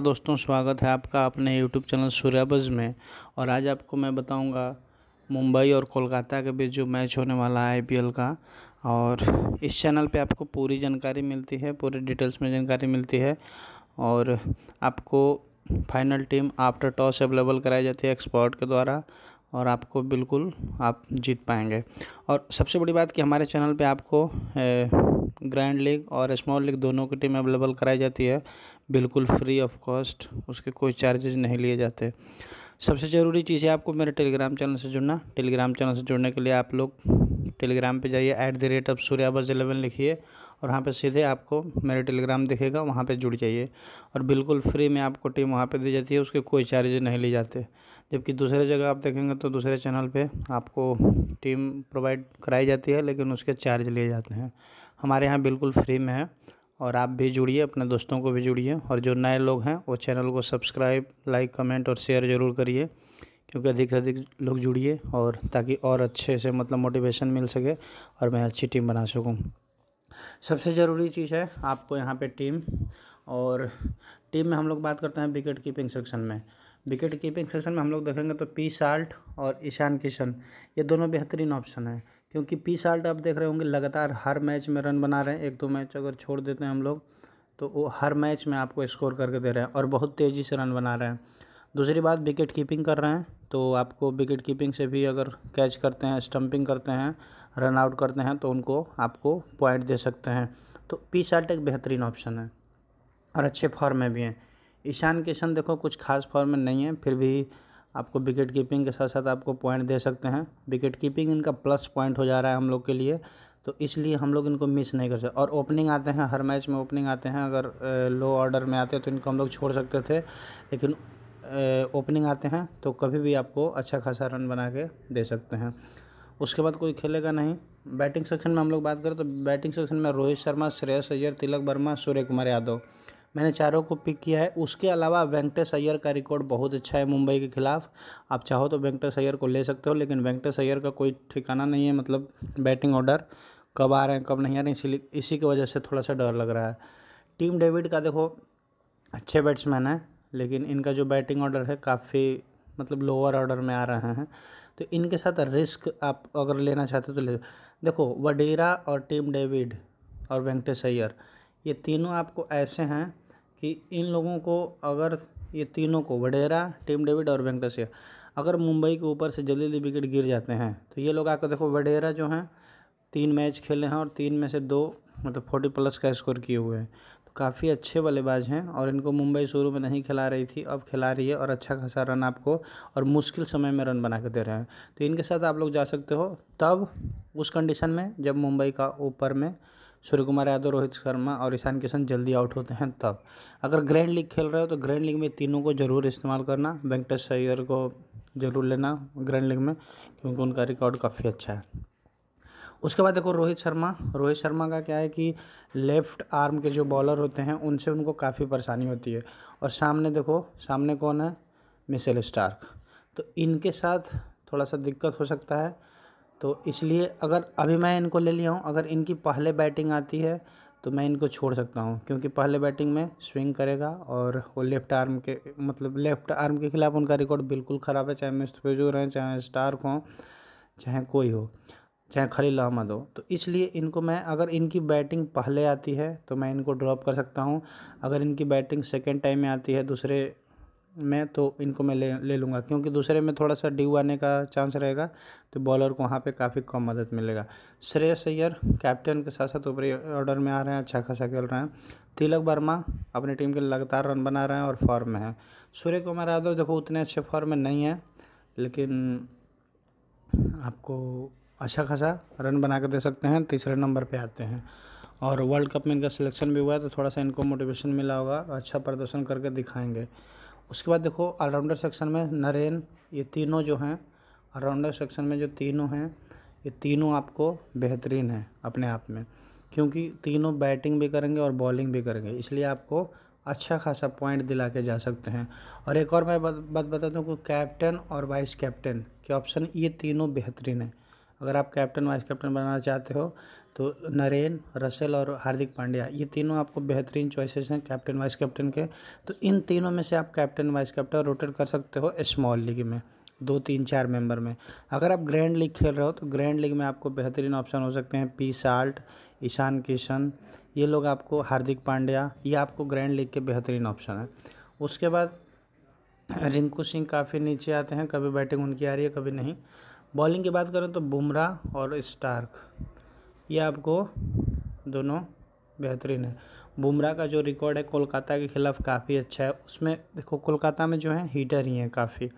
दोस्तों स्वागत है आपका अपने YouTube चैनल सूर्याबज में और आज आपको मैं बताऊंगा मुंबई और कोलकाता के बीच जो मैच होने वाला है आई का और इस चैनल पे आपको पूरी जानकारी मिलती है पूरे डिटेल्स में जानकारी मिलती है और आपको final team after toss available कराई जाती है एक्सपर्ट के द्वारा और आपको बिल्कुल आप जीत पाएंगे और सबसे बड़ी बात कि हमारे चैनल पे आपको ग्रैंड लीग और स्मॉल लीग दोनों की टीम अवेलेबल कराई जाती है बिल्कुल फ्री ऑफ कॉस्ट उसके कोई चार्जेज नहीं लिए जाते सबसे ज़रूरी चीज़ है आपको मेरे टेलीग्राम चैनल से जुड़ना टेलीग्राम चैनल से जुड़ने के लिए आप लोग टेलीग्राम पे जाइए ऐट द रेट सूर्या सूर्याबस इलेवन लिखिए और वहाँ पे सीधे आपको मेरा टेलीग्राम दिखेगा वहाँ पे जुड़ जाइए और बिल्कुल फ्री में आपको टीम वहाँ पे दी जाती है उसके कोई चार्ज नहीं लिए जाते जबकि दूसरे जगह आप देखेंगे तो दूसरे चैनल पर आपको टीम प्रोवाइड कराई जाती है लेकिन उसके चार्ज लिए जाते हैं हमारे यहाँ बिल्कुल फ्री में है और आप भी जुड़िए अपने दोस्तों को भी जुड़िए और जो नए लोग हैं वो चैनल को सब्सक्राइब लाइक कमेंट और शेयर ज़रूर करिए क्योंकि अधिक से अधिक लोग जुड़िए और ताकि और अच्छे से मतलब मोटिवेशन मिल सके और मैं अच्छी टीम बना सकूँ सबसे ज़रूरी चीज़ है आपको यहाँ पे टीम और टीम में हम लोग बात करते हैं विकेट कीपिंग सेक्शन में विकेट कीपिंग सेक्शन में हम लोग देखेंगे तो पी साल्ट और ईशान किशन ये दोनों बेहतरीन ऑप्शन हैं क्योंकि पी साल्ट आप देख रहे होंगे लगातार हर मैच में रन बना रहे हैं एक दो मैच अगर छोड़ देते हैं हम लोग तो वो हर मैच में आपको स्कोर करके दे रहे हैं और बहुत तेज़ी से रन बना रहे हैं दूसरी बात विकेट कीपिंग कर रहे हैं तो आपको विकेट कीपिंग से भी अगर कैच करते हैं स्टंपिंग करते हैं रन आउट करते हैं तो उनको आपको पॉइंट दे सकते हैं तो पी साल्ट एक बेहतरीन ऑप्शन है और अच्छे फॉर्म में भी हैं ईशान किशन देखो कुछ खास फॉर्म में नहीं है फिर भी आपको विकेट कीपिंग के साथ साथ आपको पॉइंट दे सकते हैं विकेट कीपिंग इनका प्लस पॉइंट हो जा रहा है हम लोग के लिए तो इसलिए हम लोग इनको मिस नहीं कर सकते और ओपनिंग आते हैं हर मैच में ओपनिंग आते हैं अगर लो ऑर्डर में आते हैं तो इनको हम लोग छोड़ सकते थे लेकिन ओपनिंग आते हैं तो कभी भी आपको अच्छा खासा रन बना के दे सकते हैं उसके बाद कोई खेलेगा नहीं बैटिंग सेक्शन में हम लोग बात करें तो बैटिंग सेक्शन में रोहित शर्मा श्रेयस अय्यर तिलक वर्मा सूर्य कुमार यादव मैंने चारों को पिक किया है उसके अलावा वेंकटेश अय्यर का रिकॉर्ड बहुत अच्छा है मुंबई के खिलाफ आप चाहो तो वेंकटेश अय्यर को ले सकते हो लेकिन वेंकटेश अय्यर का कोई ठिकाना नहीं है मतलब बैटिंग ऑर्डर कब आ रहे हैं कब नहीं आ रहे हैं इसीलिए इसी की वजह से थोड़ा सा डर लग रहा है टीम डेविड का देखो अच्छे बैट्समैन हैं लेकिन इनका जो बैटिंग ऑर्डर है काफ़ी मतलब लोअर ऑर्डर में आ रहे हैं तो इनके साथ रिस्क आप अगर लेना चाहते हो तो ले देखो वडेरा और टीम डेविड और वेंकटेश अय्यर ये तीनों आपको ऐसे हैं कि इन लोगों को अगर ये तीनों को वडेरा टीम डेविड और वेंकटेश अय्यर अगर मुंबई के ऊपर से जल्दी जल्दी विकेट गिर जाते हैं तो ये लोग आकर देखो वडेरा जो हैं तीन मैच खेले हैं और तीन में से दो मतलब फोर्टी प्लस का स्कोर किए हुए हैं काफ़ी अच्छे बल्लेबाज हैं और इनको मुंबई शुरू में नहीं खिला रही थी अब खिला रही है और अच्छा खासा रन आपको और मुश्किल समय में रन बना के दे रहे हैं तो इनके साथ आप लोग जा सकते हो तब उस कंडीशन में जब मुंबई का ऊपर में सूर्य कुमार यादव रोहित शर्मा और ईशान किशन जल्दी आउट होते हैं तब अगर ग्रैंड लीग खेल रहे हो तो ग्रैंड लीग में तीनों को ज़रूर इस्तेमाल करना वेंकटेश सैयर को ज़रूर लेना ग्रैंड लीग में क्योंकि उनका रिकॉर्ड काफ़ी अच्छा है उसके बाद देखो रोहित शर्मा रोहित शर्मा का क्या है कि लेफ़्ट आर्म के जो बॉलर होते हैं उनसे उनको काफ़ी परेशानी होती है और सामने देखो सामने कौन है मिसेल स्टार्क तो इनके साथ थोड़ा सा दिक्कत हो सकता है तो इसलिए अगर अभी मैं इनको ले लिया हूँ अगर इनकी पहले बैटिंग आती है तो मैं इनको छोड़ सकता हूँ क्योंकि पहले बैटिंग में स्विंग करेगा और वो लेफ्ट आर्म के मतलब लेफ्ट आर्म के खिलाफ उनका रिकॉर्ड बिल्कुल ख़राब है चाहे मिस्तफेजूर हैं चाहे स्टार्क हों चाहे कोई हो चाहे खलील अहमद हो तो इसलिए इनको मैं अगर इनकी बैटिंग पहले आती है तो मैं इनको ड्रॉप कर सकता हूँ अगर इनकी बैटिंग सेकेंड टाइम में आती है दूसरे में तो इनको मैं ले ले लूँगा क्योंकि दूसरे में थोड़ा सा ड्यू आने का चांस रहेगा तो बॉलर को वहाँ पे काफ़ी कम मदद मिलेगा श्रेयस अय्यर कैप्टन के साथ साथ ऊपरी ऑर्डर में आ रहे हैं अच्छा खासा खेल रहे हैं तिलक वर्मा अपनी टीम के लगातार रन बना रहे हैं और फॉर्म में है सूर्य कुमार यादव देखो उतने अच्छे फॉर्म में नहीं है लेकिन आपको अच्छा खासा रन बना कर दे सकते हैं तीसरे नंबर पे आते हैं और वर्ल्ड कप में इनका सिलेक्शन भी हुआ है तो थोड़ा सा इनको मोटिवेशन मिला होगा अच्छा प्रदर्शन करके दिखाएंगे उसके बाद देखो ऑलराउंडर सेक्शन में नरेन ये तीनों जो हैं ऑलराउंडर सेक्शन में जो तीनों हैं ये तीनों आपको बेहतरीन हैं अपने आप में क्योंकि तीनों बैटिंग भी करेंगे और बॉलिंग भी करेंगे इसलिए आपको अच्छा खासा पॉइंट दिला के जा सकते हैं और एक और मैं बात बताता हूँ कि कैप्टन और वाइस कैप्टन के ऑप्शन ये तीनों बेहतरीन हैं अगर आप कैप्टन वाइस कैप्टन बनाना चाहते हो तो नरेन रसेल और हार्दिक पांड्या ये तीनों आपको बेहतरीन चॉइसेस हैं कैप्टन वाइस कैप्टन के तो इन तीनों में से आप कैप्टन वाइस कैप्टन रोटेट कर सकते हो स्मॉल लीग में दो तीन चार मेंबर में अगर आप ग्रैंड लीग खेल रहे हो तो ग्रैंड लीग में आपको बेहतरीन ऑप्शन हो सकते हैं पी साल्ट ईशान किशन ये लोग आपको हार्दिक पांड्या ये आपको ग्रैंड लीग के बेहतरीन ऑप्शन हैं उसके बाद रिंकू सिंह काफ़ी नीचे आते हैं कभी बैटिंग उनकी आ रही है कभी नहीं बॉलिंग की बात करें तो बुमराह और स्टार्क ये आपको दोनों बेहतरीन है बुमराह का जो रिकॉर्ड है कोलकाता के ख़िलाफ़ काफ़ी अच्छा है उसमें देखो कोलकाता में जो है हीटर ही हैं काफ़ी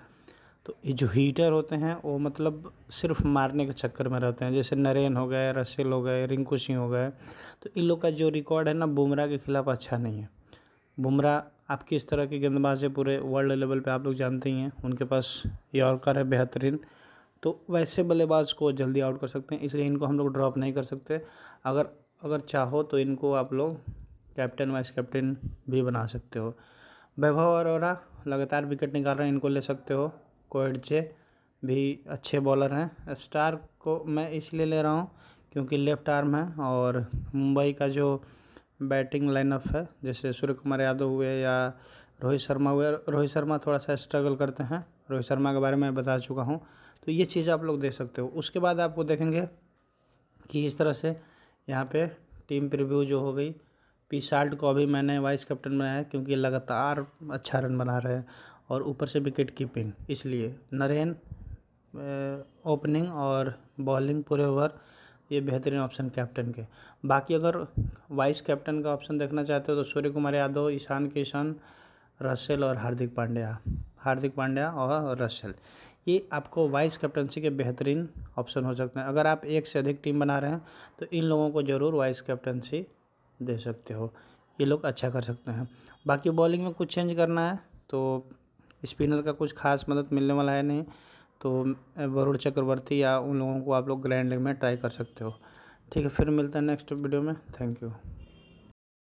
तो ये जो हीटर होते हैं वो मतलब सिर्फ मारने के चक्कर में रहते हैं जैसे नरेन हो गए रसिल हो गए रिंकू सिंह हो गए तो इन लोग का जो रिकॉर्ड है ना बुमराह के ख़िलाफ़ अच्छा नहीं है बुमराह आप किस तरह के गेंदबाज है पूरे वर्ल्ड लेवल पे आप लोग जानते ही हैं उनके पास यॉर्कर है बेहतरीन तो वैसे बल्लेबाज को जल्दी आउट कर सकते हैं इसलिए इनको हम लोग ड्रॉप नहीं कर सकते अगर अगर चाहो तो इनको आप लोग कैप्टन वाइस कैप्टन भी बना सकते हो वैभव अरोरा लगातार विकेट निकाल रहे हैं इनको ले सकते हो कोडचे भी अच्छे बॉलर हैं स्टार को मैं इसलिए ले रहा हूँ क्योंकि लेफ्ट आर्म है और मुंबई का जो बैटिंग लाइनअप है जैसे सूर्य कुमार यादव हुए या रोहित शर्मा हुए रोहित शर्मा थोड़ा सा स्ट्रगल करते हैं रोहित शर्मा के बारे में बता चुका हूँ तो ये चीज़ आप लोग देख सकते हो उसके बाद आपको देखेंगे कि इस तरह से यहाँ पे टीम प्रिव्यू जो हो गई पी साल्ट को अभी मैंने वाइस कैप्टन बनाया क्योंकि लगातार अच्छा रन बना रहे हैं और ऊपर से विकेट कीपिंग इसलिए नरेन ओपनिंग और बॉलिंग पूरे ओवर ये बेहतरीन ऑप्शन कैप्टन के बाकी अगर वाइस कैप्टन का ऑप्शन देखना चाहते हो तो सूर्य कुमार यादव ईशान किशन रसेल और हार्दिक पांड्या हार्दिक पांड्या और रसल ये आपको वाइस कैप्टनसी के बेहतरीन ऑप्शन हो सकते हैं अगर आप एक से अधिक टीम बना रहे हैं तो इन लोगों को ज़रूर वाइस कैप्टनसी दे सकते हो ये लोग अच्छा कर सकते हैं बाकी बॉलिंग में कुछ चेंज करना है तो स्पिनर का कुछ खास मदद मिलने वाला है नहीं तो वरुण चक्रवर्ती या उन लोगों को आप लोग ग्रैंड लीग में ट्राई कर सकते हो ठीक है फिर मिलते हैं नेक्स्ट वीडियो में थैंक यू